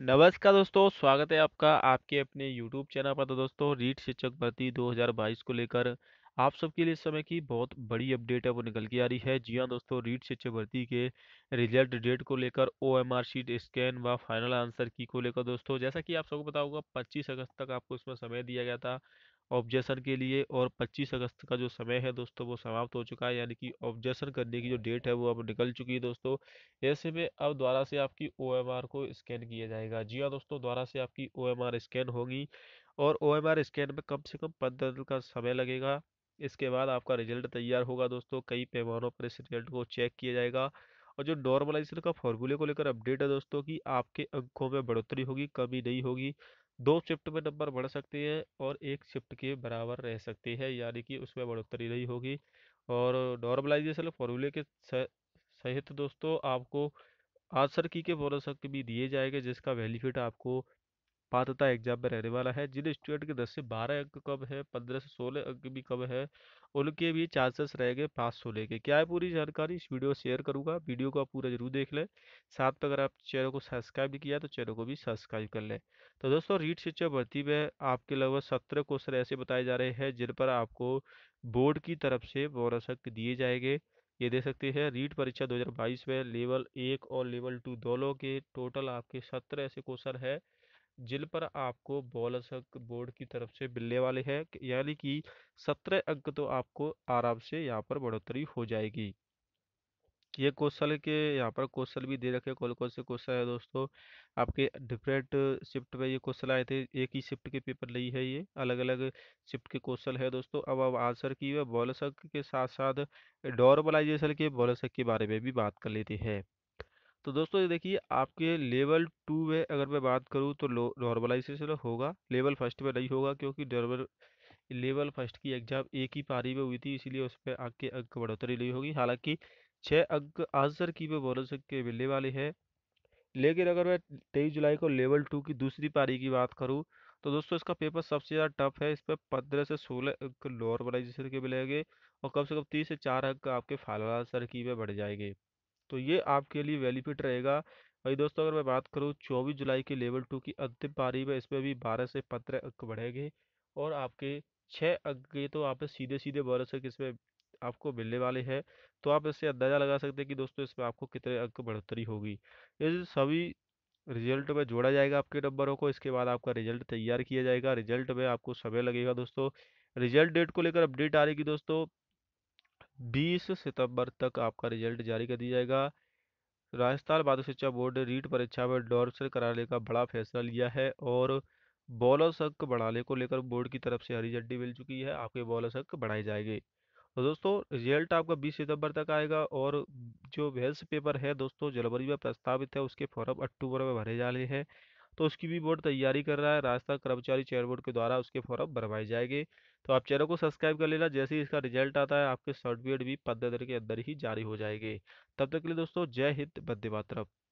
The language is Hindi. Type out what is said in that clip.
नमस्कार दोस्तों स्वागत है आपका आपके अपने YouTube चैनल पर तो दोस्तों रीट शिक्षक भर्ती 2022 को लेकर आप सबके लिए इस समय की बहुत बड़ी अपडेट है वो निकल के आ रही है जी हाँ दोस्तों रीट शिक्षक भर्ती के रिजल्ट डेट को लेकर O M R sheet scan व फाइनल आंसर की को लेकर दोस्तों जैसा कि आप सबको पता पच्चीस 25 अगस्त तक आपको इसमें समय दिया गया था ऑब्जेक्शन के लिए और 25 अगस्त का जो समय है दोस्तों वो समाप्त हो चुका है यानी कि ऑब्जेक्शन करने की जो डेट है वो अब निकल चुकी है दोस्तों ऐसे में अब द्वारा से आपकी ओ को स्कैन किया जाएगा जी हाँ दोस्तों द्वारा से आपकी ओ स्कैन होगी और ओ स्कैन में कम से कम पंद्रह दिन का समय लगेगा इसके बाद आपका रिजल्ट तैयार होगा दोस्तों कई पैमानों पर इस रिजल्ट को चेक किया जाएगा और जो नॉर्मलाइजेशन का फॉर्मूले को लेकर अपडेट है दोस्तों कि आपके अंकों में बढ़ोतरी होगी कमी नहीं होगी दो शिफ्ट में नंबर बढ़ सकती है और एक शिफ्ट के बराबर रह सकती है यानी कि उसमें बढ़ोतरी नहीं होगी और नॉर्मलाइजेशन फॉर्मूले के सहित दोस्तों आपको आंसर की के बोनस अंक भी दिए जाएंगे जिसका बेनिफिट आपको पात्रता एग्जाम में रहने वाला है जिन स्टूडेंट के दस से बारह अंक कम है पंद्रह से सोलह अंक भी कम है उनके भी चांसेस रहेंगे पास होने के क्या है पूरी जानकारी इस वीडियो शेयर करूंगा वीडियो को आप पूरा जरूर देख लें साथ में अगर आप चैनल को सब्सक्राइब भी किया तो चैनल को भी सब्सक्राइब कर लें तो दोस्तों रीट शिक्षा भर्ती में आपके लगभग सत्रह क्वेश्चन ऐसे बताए जा रहे हैं जिन पर आपको बोर्ड की तरफ से बोनस अंक दिए जाएंगे ये दे सकते हैं रीट परीक्षा दो में लेवल एक और लेवल टू दोनों के टोटल आपके सत्रह ऐसे क्वेश्चन है जिन पर आपको बॉलसक बोर्ड की तरफ से मिलने वाले हैं यानी कि सत्रह अंक तो आपको आराम से यहाँ पर बढ़ोतरी हो जाएगी ये क्वेश्चन के यहाँ पर क्वेश्चन भी दे रखे कौन कौन से क्वेश्चन है दोस्तों आपके डिफरेंट शिफ्ट में ये क्वेश्चन आए थे एक ही शिफ्ट के पेपर नहीं है ये अलग अलग शिफ्ट के क्वेश्चन है दोस्तों अब अब आंसर की हुआ बॉलसक के साथ साथ डॉर्मलाइजेशन के बॉलसक के बारे में भी बात कर लेते हैं तो दोस्तों ये देखिए आपके लेवल टू में अगर मैं बात करूँ तो नॉर्मलाइजेशन होगा लेवल फर्स्ट में नहीं होगा क्योंकि नॉर्मल लेवल फर्स्ट की एग्ज़ाम एक ही पारी में हुई थी इसीलिए उस पर आपके अंक बढ़ोतरी नहीं होगी हालांकि छः अंक आंसर की में बोनस के मिलने वाले हैं लेकिन अगर मैं तेईस जुलाई को लेवल टू की दूसरी पारी की बात करूँ तो दोस्तों इसका पेपर सबसे ज़्यादा टफ है इस पर पंद्रह से सोलह अंक नॉर्मलाइजेशन के मिलेंगे और कम से कम तीस से चार अंक आपके फाइनल आंसर की में बढ़ जाएंगे तो ये आपके लिए वेलीफिट रहेगा वही दोस्तों अगर मैं बात करूँ चौबीस जुलाई के लेवल टू की अंतिम पारी में इसमें भी बारह से पंद्रह अंक बढ़ेंगे और आपके छः अंक ये तो आप सीधे सीधे बारह से किसमें आपको मिलने वाले हैं तो आप इससे अंदाज़ा लगा सकते हैं कि दोस्तों इसमें आपको कितने अंक बढ़ोतरी होगी इस सभी रिजल्ट में जोड़ा जाएगा आपके नंबरों को इसके बाद आपका रिजल्ट तैयार किया जाएगा रिजल्ट में आपको समय लगेगा दोस्तों रिजल्ट डेट को लेकर अपडेट आ रही दोस्तों बीस सितंबर तक आपका रिजल्ट जारी कर दिया जाएगा राजस्थान माध्यमिक शिक्षा बोर्ड ने रीट परीक्षा में डॉर्मशन कराने का बड़ा फैसला लिया है और बॉलर्स अंक बढ़ाने को लेकर बोर्ड की तरफ से हरी झंडी मिल चुकी है आपके बॉलर्स अंक बढ़ाए जाएंगे तो दोस्तों रिजल्ट आपका 20 सितंबर तक आएगा और जो वेल्स पेपर है दोस्तों जनवरी में प्रस्तावित है उसके फॉर्म अक्टूबर में भरे जा रहे हैं तो उसकी भी बोर्ड तैयारी कर रहा है रास्ता कर्मचारी चयन बोर्ड के द्वारा उसके फॉर्म भरवाए जाएंगे तो आप चैनल को सब्सक्राइब कर लेना जैसे ही इसका रिजल्ट आता है आपके सर्टिफिकेट भी पंद्रह दिन के अंदर ही जारी हो जाएंगे तब तक के लिए दोस्तों जय हिंद बंदे मातरम